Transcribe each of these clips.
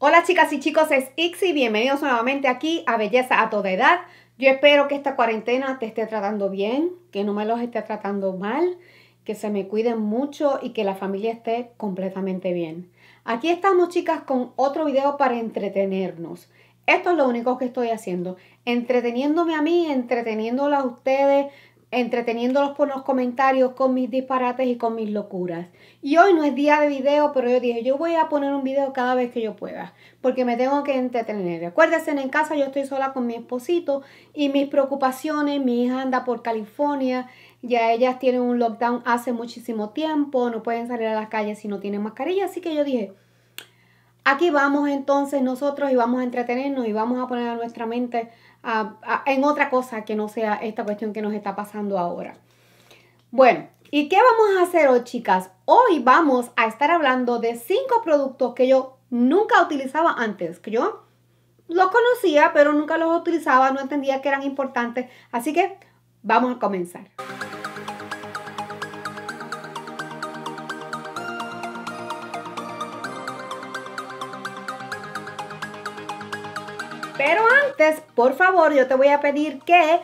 Hola chicas y chicos, es Ixi, bienvenidos nuevamente aquí a Belleza a toda edad. Yo espero que esta cuarentena te esté tratando bien, que no me los esté tratando mal, que se me cuiden mucho y que la familia esté completamente bien. Aquí estamos chicas con otro video para entretenernos. Esto es lo único que estoy haciendo, entreteniéndome a mí, entreteniéndola a ustedes, entreteniéndolos por los comentarios con mis disparates y con mis locuras. Y hoy no es día de video, pero yo dije, yo voy a poner un video cada vez que yo pueda, porque me tengo que entretener. Acuérdense, en casa yo estoy sola con mi esposito y mis preocupaciones, mi hija anda por California, ya ellas tienen un lockdown hace muchísimo tiempo, no pueden salir a las calles si no tienen mascarilla, así que yo dije, aquí vamos entonces nosotros y vamos a entretenernos y vamos a poner a nuestra mente en otra cosa que no sea esta cuestión que nos está pasando ahora. Bueno, ¿y qué vamos a hacer hoy, chicas? Hoy vamos a estar hablando de cinco productos que yo nunca utilizaba antes, que yo los conocía, pero nunca los utilizaba, no entendía que eran importantes. Así que vamos a comenzar. Pero por favor, yo te voy a pedir que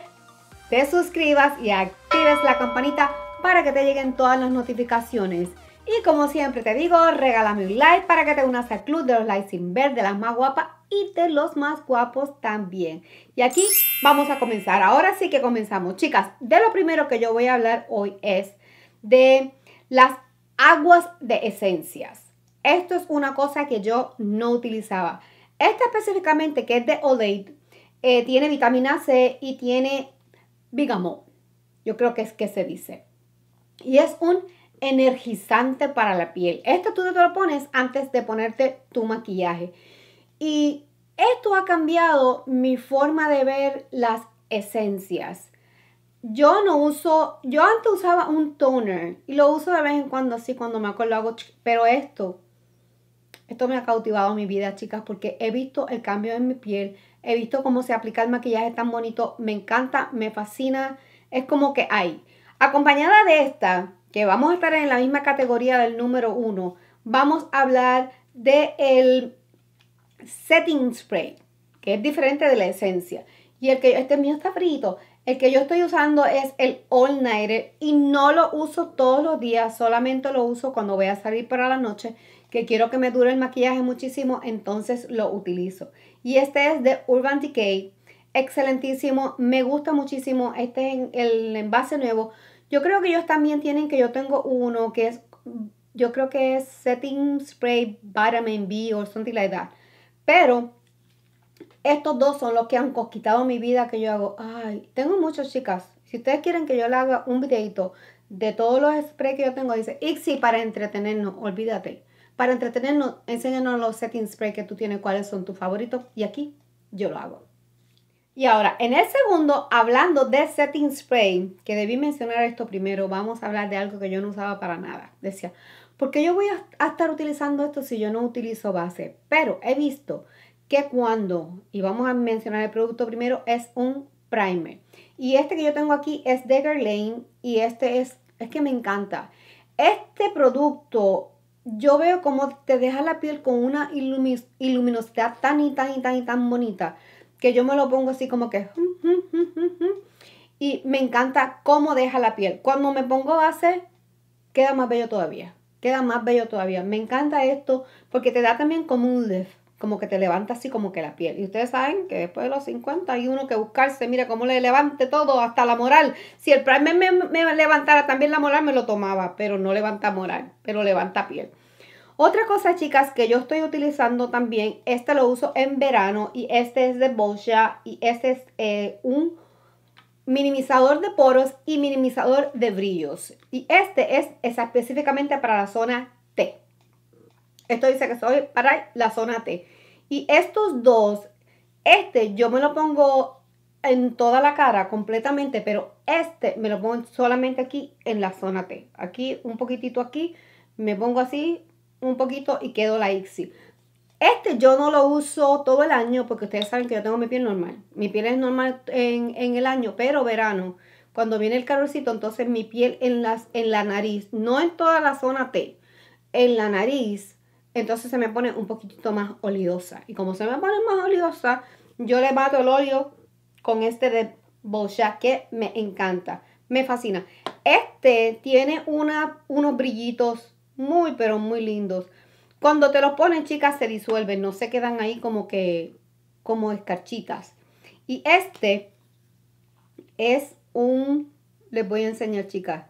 te suscribas y actives la campanita para que te lleguen todas las notificaciones. Y como siempre te digo, regálame un like para que te unas al club de los likes sin ver, de las más guapas y de los más guapos también. Y aquí vamos a comenzar. Ahora sí que comenzamos. Chicas, de lo primero que yo voy a hablar hoy es de las aguas de esencias. Esto es una cosa que yo no utilizaba. Esta específicamente que es de Olay, eh, tiene vitamina C y tiene bigamol, yo creo que es que se dice. Y es un energizante para la piel. Esto tú te lo pones antes de ponerte tu maquillaje. Y esto ha cambiado mi forma de ver las esencias. Yo no uso, yo antes usaba un toner y lo uso de vez en cuando así cuando me acuerdo hago, pero esto, esto me ha cautivado mi vida, chicas, porque he visto el cambio en mi piel, He visto cómo se aplica el maquillaje tan bonito. Me encanta, me fascina. Es como que hay. Acompañada de esta, que vamos a estar en la misma categoría del número uno, vamos a hablar del setting spray, que es diferente de la esencia. Y el que este mío está frito. El que yo estoy usando es el All Nighter y no lo uso todos los días, solamente lo uso cuando voy a salir para la noche que quiero que me dure el maquillaje muchísimo, entonces lo utilizo. Y este es de Urban Decay, excelentísimo, me gusta muchísimo, este es el envase nuevo. Yo creo que ellos también tienen, que yo tengo uno que es, yo creo que es Setting Spray Vitamin B o something like that. Pero estos dos son los que han conquistado mi vida que yo hago. Ay, tengo muchas chicas. Si ustedes quieren que yo le haga un videito de todos los sprays que yo tengo, dice si para entretenernos, olvídate. Para entretenernos, enséñanos los setting spray que tú tienes, cuáles son tus favoritos. Y aquí yo lo hago. Y ahora, en el segundo, hablando de setting spray, que debí mencionar esto primero, vamos a hablar de algo que yo no usaba para nada. Decía, ¿por qué yo voy a, estar utilizando esto si yo no utilizo base? Pero he visto que cuando, y vamos a mencionar el producto primero, es un primer. Y este que yo tengo aquí es de Lane y este es, es que me encanta. Este producto yo veo como te deja la piel con una iluminosidad tan y tan y tan y tan bonita que yo me lo pongo así como que y me encanta cómo deja la piel. Cuando me pongo base, queda más bello todavía. Queda más bello todavía. Me encanta esto porque te da también como un lift como que te levanta así como que la piel. Y ustedes saben que después de los 50 hay uno que buscarse, mira cómo le levante todo, hasta la moral. Si el primer me, levantara también la moral, me lo tomaba, pero no levanta moral, pero levanta piel. Otra cosa, chicas, que yo estoy utilizando también, este lo uso en verano y este es de bolsa y este es eh, un minimizador de poros y minimizador de brillos. Y este es, es específicamente para la zona T. Esto dice que soy para la zona T. Y estos dos, este yo me lo pongo en toda la cara completamente, pero este me lo pongo solamente aquí en la zona T. Aquí, un poquitito aquí, me pongo así, un poquito y quedo la Ixi. Este yo no lo uso todo el año porque ustedes saben que yo tengo mi piel normal. Mi piel es normal en, el año, pero verano, cuando viene el calorcito, entonces mi piel en, las, en la nariz, no en toda la zona T, en la nariz entonces se me pone un poquitito más oleosa. Y como se me pone más oleosa, yo le mato el óleo con este de Bojack que me encanta, me fascina. Este tiene unos brillitos muy, pero muy lindos. Cuando te los ponen, chicas, se disuelven, no se quedan ahí como que, como escarchitas. Y este es un, les voy a enseñar, chicas,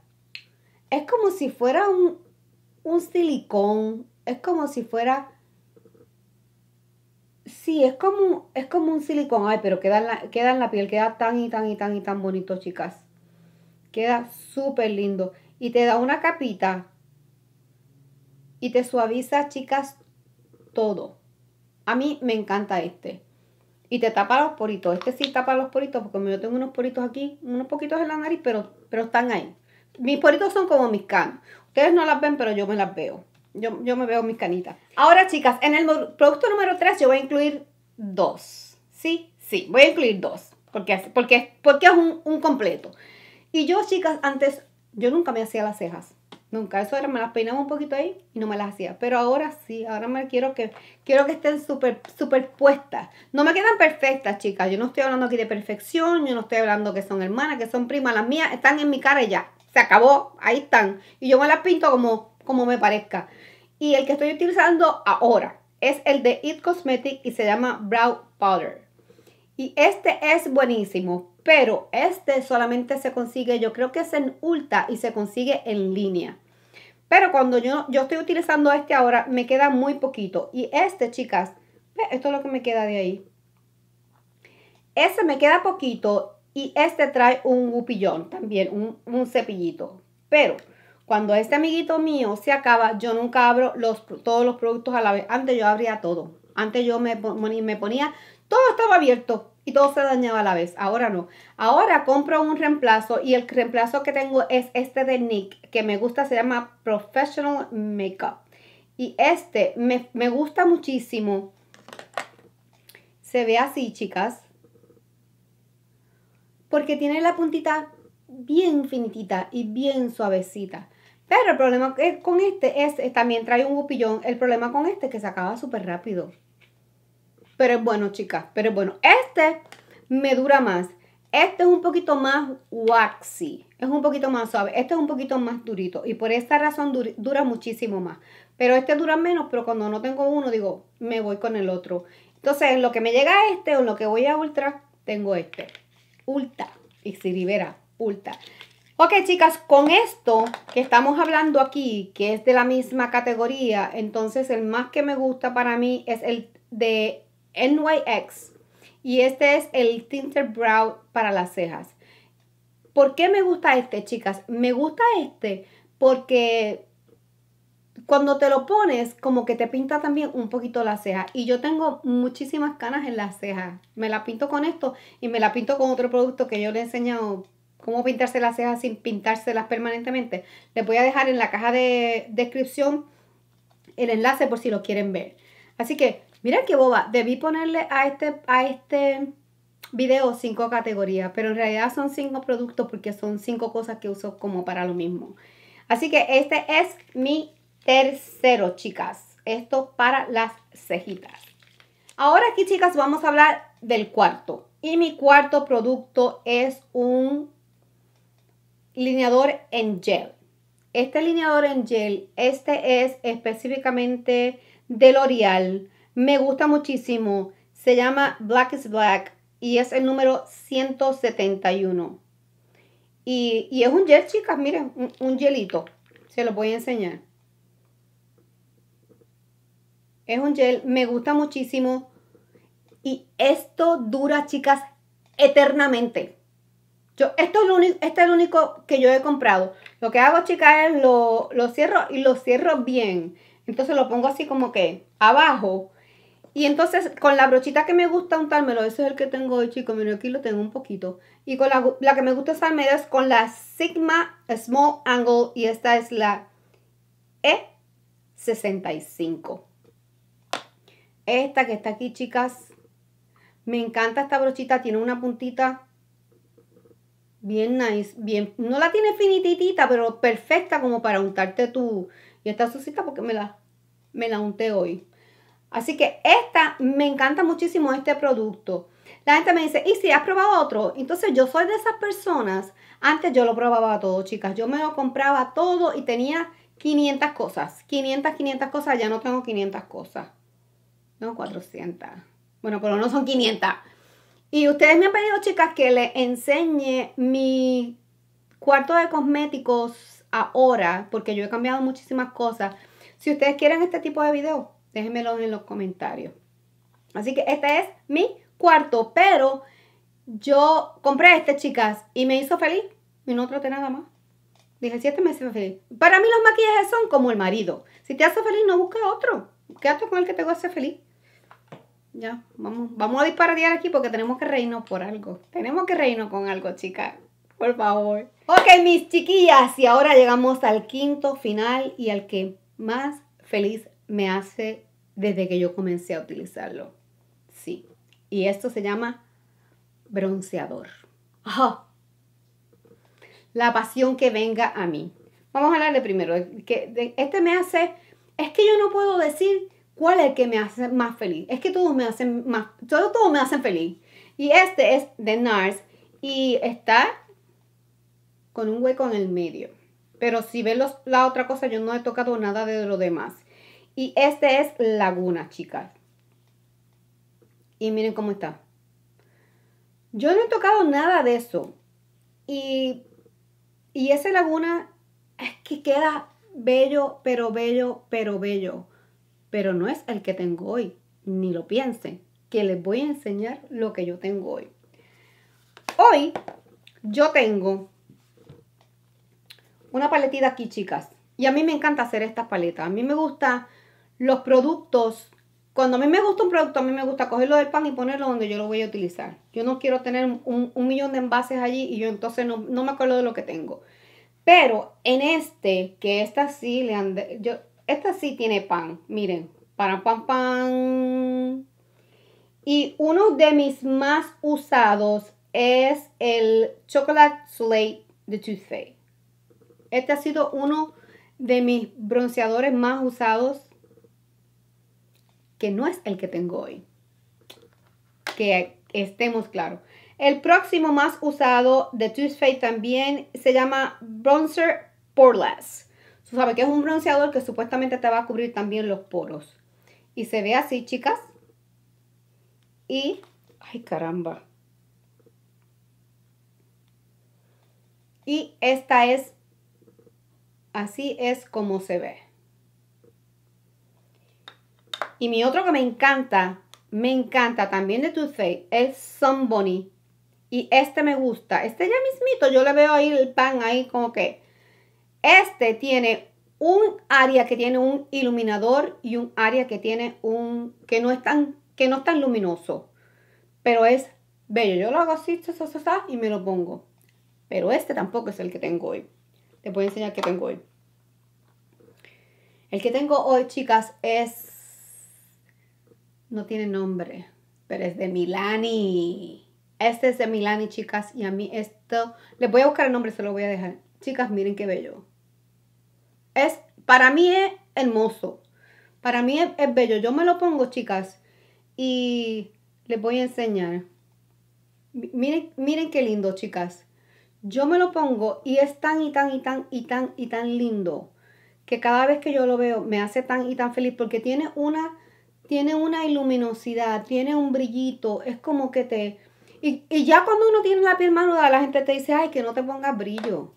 es como si fuera un, un silicón, es como si fuera... Sí, es como, es como un silicón. Ay, pero queda en, la, la piel, queda tan y tan y tan y tan bonito, chicas. Queda súper lindo. Y te da una capita. Y te suaviza, chicas, todo. A mí me encanta este. Y te tapa los poritos. Este sí tapa los poritos porque yo tengo unos poritos aquí, unos poquitos en la nariz, pero, pero están ahí. Mis poritos son como mis canos. Ustedes no las ven, pero yo me las veo. Yo, me veo mis canitas. Ahora, chicas, en el producto número 3 yo voy a incluir dos. ¿Sí? Sí, voy a incluir dos. Porque, porque, porque es un, completo. Y yo, chicas, antes, yo nunca me hacía las cejas. Nunca, eso era, me las peinaba un poquito ahí y no me las hacía. Pero ahora sí, ahora me quiero que, quiero que estén súper, super puestas. No me quedan perfectas, chicas. Yo no estoy hablando aquí de perfección, yo no estoy hablando que son hermanas, que son primas. Las mías están en mi cara y ya. Se acabó, ahí están. Y yo me las pinto como, como me parezca. Y el que estoy utilizando ahora es el de It Cosmetic y se llama Brow Powder. Y este es buenísimo, pero este solamente se consigue, yo creo que es en Ulta y se consigue en línea. Pero cuando yo, yo estoy utilizando este ahora, me queda muy poquito. Y este, chicas, esto es lo que me queda de ahí. Ese me queda poquito y este trae un gupillón también, un, un cepillito. Pero cuando este amiguito mío se acaba, yo nunca abro los, todos los productos a la vez. Antes yo abría todo. Antes yo me, ponía, todo estaba abierto y todo se dañaba a la vez. Ahora no. Ahora compro un reemplazo y el reemplazo que tengo es este de Nick, que me gusta, se llama Professional Makeup. Y este me, me gusta muchísimo. Se ve así, chicas. Porque tiene la puntita bien finitita y bien suavecita. Pero el problema con este es, este, también trae un gupillón. El problema con este es que se acaba súper rápido. Pero es bueno, chicas. Pero es bueno. Este me dura más. Este es un poquito más waxy. Es un poquito más suave. Este es un poquito más durito. Y por esta razón dura, muchísimo más. Pero este dura menos, pero cuando no tengo uno, digo, me voy con el otro. Entonces, en lo que me llega a este o en lo que voy a ultra, tengo este. Ulta, Y si libera, ultra. Ok, chicas, con esto que estamos hablando aquí, que es de la misma categoría, entonces el más que me gusta para mí es el de NYX. Y este es el Tinter Brow para las cejas. ¿Por qué me gusta este, chicas? Me gusta este porque cuando te lo pones, como que te pinta también un poquito la ceja. Y yo tengo muchísimas canas en las cejas. Me la pinto con esto y me la pinto con otro producto que yo le he enseñado cómo pintarse las cejas sin pintárselas permanentemente. Les voy a dejar en la caja de descripción el enlace por si lo quieren ver. Así que, mira qué boba, debí ponerle a este, a este video cinco categorías, pero en realidad son cinco productos porque son cinco cosas que uso como para lo mismo. Así que este es mi tercero, chicas. Esto para las cejitas. Ahora aquí, chicas, vamos a hablar del cuarto. Y mi cuarto producto es un lineador en gel. Este lineador en gel, este es específicamente de L'Oreal. Me gusta muchísimo. Se llama Black is Black y es el número 171. Y, es un gel, chicas, miren, un, un gelito. Se lo voy a enseñar. Es un gel, me gusta muchísimo. Y esto dura, chicas, eternamente. Yo, esto es lo único, este es el único que yo he comprado. Lo que hago, chicas, es lo, cierro y lo cierro bien. Entonces lo pongo así como que abajo. Y entonces con la brochita que me gusta untármelo, ese es el que tengo hoy, chicos. Miren, aquí lo tengo un poquito. Y con la, la que me gusta usarme es con la Sigma Small Angle. Y esta es la E65. Esta que está aquí, chicas. Me encanta esta brochita. Tiene una puntita Bien nice, bien. No la tiene finitita, pero perfecta como para untarte tú. Y esta sucita porque me la, me la unté hoy. Así que esta, me encanta muchísimo este producto. La gente me dice, ¿y si has probado otro? Entonces yo soy de esas personas. Antes yo lo probaba todo, chicas. Yo me lo compraba todo y tenía 500 cosas. 500, 500 cosas. Ya no tengo 500 cosas. No, 400. Bueno, pero no son 500. Y ustedes me han pedido, chicas, que les enseñe mi cuarto de cosméticos ahora, porque yo he cambiado muchísimas cosas. Si ustedes quieren este tipo de video, déjenmelo en los comentarios. Así que este es mi cuarto, pero yo compré este, chicas, y me hizo feliz. Y no traté nada más. Dije, si este me hace feliz. Para mí los maquillajes son como el marido. Si te hace feliz, no busques otro. Quédate con el que te hacer feliz. Ya, vamos, vamos a disparatear aquí porque tenemos que reinar por algo. Tenemos que reinar con algo, chicas. Por favor. Ok, mis chiquillas, y ahora llegamos al quinto final y al que más feliz me hace desde que yo comencé a utilizarlo. Sí. Y esto se llama bronceador. ajá La pasión que venga a mí. Vamos a hablar de primero. Que este me hace. Es que yo no puedo decir ¿Cuál es el que me hace más feliz? Es que todos me hacen más, todos, todos me hacen feliz. Y este es de NARS y está con un hueco en el medio. Pero si ven la otra cosa, yo no he tocado nada de lo demás. Y este es Laguna, chicas. Y miren cómo está. Yo no he tocado nada de eso. Y, y ese Laguna es que queda bello, pero bello, pero bello pero no es el que tengo hoy, ni lo piense. que les voy a enseñar lo que yo tengo hoy. Hoy yo tengo una paletita aquí, chicas, y a mí me encanta hacer estas paletas. A mí me gustan los productos. Cuando a mí me gusta un producto, a mí me gusta cogerlo del pan y ponerlo donde yo lo voy a utilizar. Yo no quiero tener un, millón de envases allí y yo entonces no, me acuerdo de lo que tengo. Pero en este, que esta sí le han... Yo, esta sí tiene pan, miren, pan, pan, pan. Y uno de mis más usados es el Chocolate Slate de Faced. Este ha sido uno de mis bronceadores más usados, que no es el que tengo hoy. Que estemos claros. El próximo más usado de Faced también se llama Bronzer Poreless. Tú sabes que es un bronceador que supuestamente te va a cubrir también los poros. Y se ve así, chicas. Y, ay caramba. Y esta es, así es como se ve. Y mi otro que me encanta, me encanta también de Too Faced, es Sunbunny. Y este me gusta. Este ya mismito, yo le veo ahí el pan ahí como que este tiene un área que tiene un iluminador y un área que tiene un que no es tan que no luminoso, pero es bello. Yo lo hago así, y me lo pongo. Pero este tampoco es el que tengo hoy. Te voy a enseñar que tengo hoy. El que tengo hoy, chicas, es no tiene nombre, pero es de Milani. Este es de Milani, chicas, y a mí esto les voy a buscar el nombre, se lo voy a dejar. Chicas, miren qué bello es, para mí es hermoso. Para mí es, bello. Yo me lo pongo, chicas, y les voy a enseñar. Miren, miren qué lindo, chicas. Yo me lo pongo y es tan y tan y tan y tan y tan lindo que cada vez que yo lo veo me hace tan y tan feliz porque tiene una tiene una iluminosidad, tiene un brillito, es como que te... Y, y ya cuando uno tiene la piel manuda, la gente te dice, ay, que no te pongas brillo.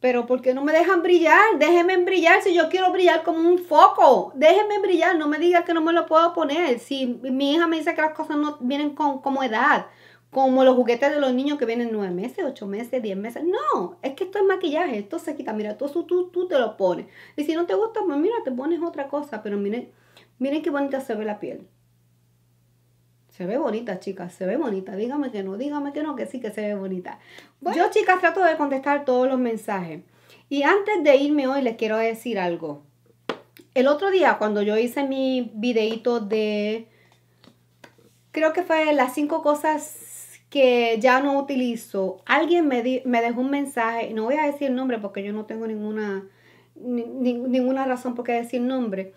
Pero ¿por qué no me dejan brillar? Déjenme brillar si yo quiero brillar como un foco. Déjenme brillar, no me digas que no me lo puedo poner. Si mi hija me dice que las cosas no vienen con, como edad, como los juguetes de los niños que vienen nueve meses, ocho meses, diez meses. No, es que esto es maquillaje, esto se quita. Mira, tú, tú, tú te lo pones. Y si no te gusta, pues mira, te pones otra cosa. Pero miren, miren qué bonita se ve la piel. Se ve bonita, chicas, se ve bonita. Dígame que no, dígame que no, que sí que se ve bonita. Yo, chicas, trato de contestar todos los mensajes. Y antes de irme hoy, les quiero decir algo. El otro día, cuando yo hice mi videito de. Creo que fue las cinco cosas que ya no utilizo. Alguien me, dejó un mensaje. No voy a decir el nombre porque yo no tengo ninguna, ninguna razón por qué decir nombre.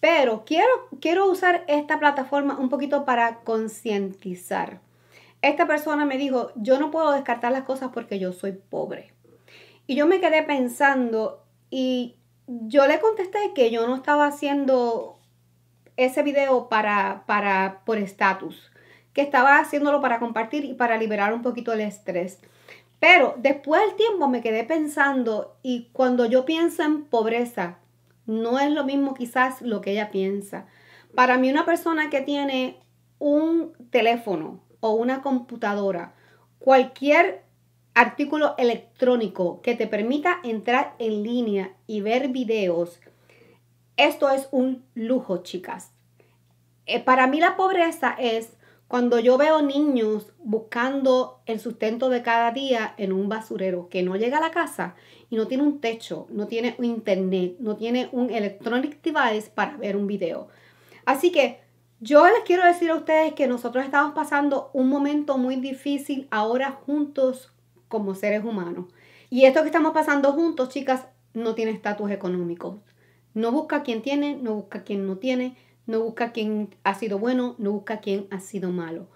Pero quiero, quiero usar esta plataforma un poquito para concientizar. Esta persona me dijo, yo no puedo descartar las cosas porque yo soy pobre. Y yo me quedé pensando y yo le contesté que yo no estaba haciendo ese video para, para por estatus, que estaba haciéndolo para compartir y para liberar un poquito el estrés. Pero después del tiempo me quedé pensando y cuando yo pienso en pobreza, no es lo mismo quizás lo que ella piensa. Para mí una persona que tiene un teléfono o una computadora, cualquier artículo electrónico que te permita entrar en línea y ver videos, esto es un lujo, chicas. Eh, para mí la pobreza es cuando yo veo niños buscando el sustento de cada día en un basurero que no llega a la casa y no tiene un techo, no tiene un internet, no tiene un electronic device para ver un video. Así que yo les quiero decir a ustedes que nosotros estamos pasando un momento muy difícil ahora juntos como seres humanos. Y esto que estamos pasando juntos, chicas, no tiene estatus económico. No busca quien tiene, no busca quien no tiene, no busca quien ha sido bueno, no busca quien ha sido malo.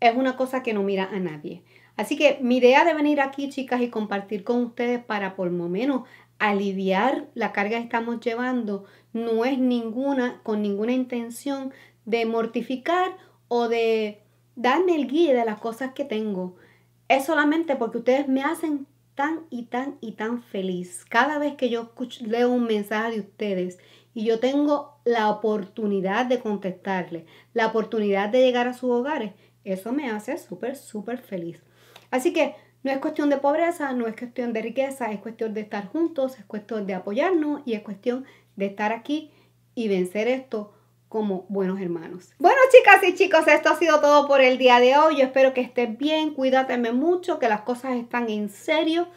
Es una cosa que no mira a nadie. Así que mi idea de venir aquí, chicas, y compartir con ustedes para por lo menos aliviar la carga que estamos llevando, no es ninguna, con ninguna intención de mortificar o de darme el guía de las cosas que tengo. Es solamente porque ustedes me hacen tan y tan y tan feliz. Cada vez que yo escucho, leo un mensaje de ustedes y yo tengo la oportunidad de contestarles, la oportunidad de llegar a sus hogares, eso me hace súper, súper feliz. Así que no es cuestión de pobreza, no es cuestión de riqueza, es cuestión de estar juntos, es cuestión de apoyarnos y es cuestión de estar aquí y vencer esto como buenos hermanos. Bueno chicas y chicos, esto ha sido todo por el día de hoy. Yo espero que estés bien, cuídateme mucho, que las cosas están en serio.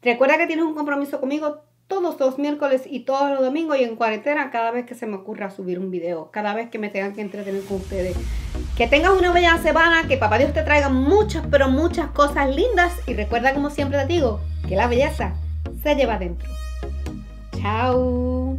Recuerda que tienes un compromiso conmigo todos los miércoles y todos los domingos y en cuarentena cada vez que se me ocurra subir un video, cada vez que me tengan que entretener con ustedes, que tengas una bella semana, que papá Dios te traiga muchas, pero muchas cosas lindas y recuerda como siempre te digo, que la belleza se lleva adentro. Chao.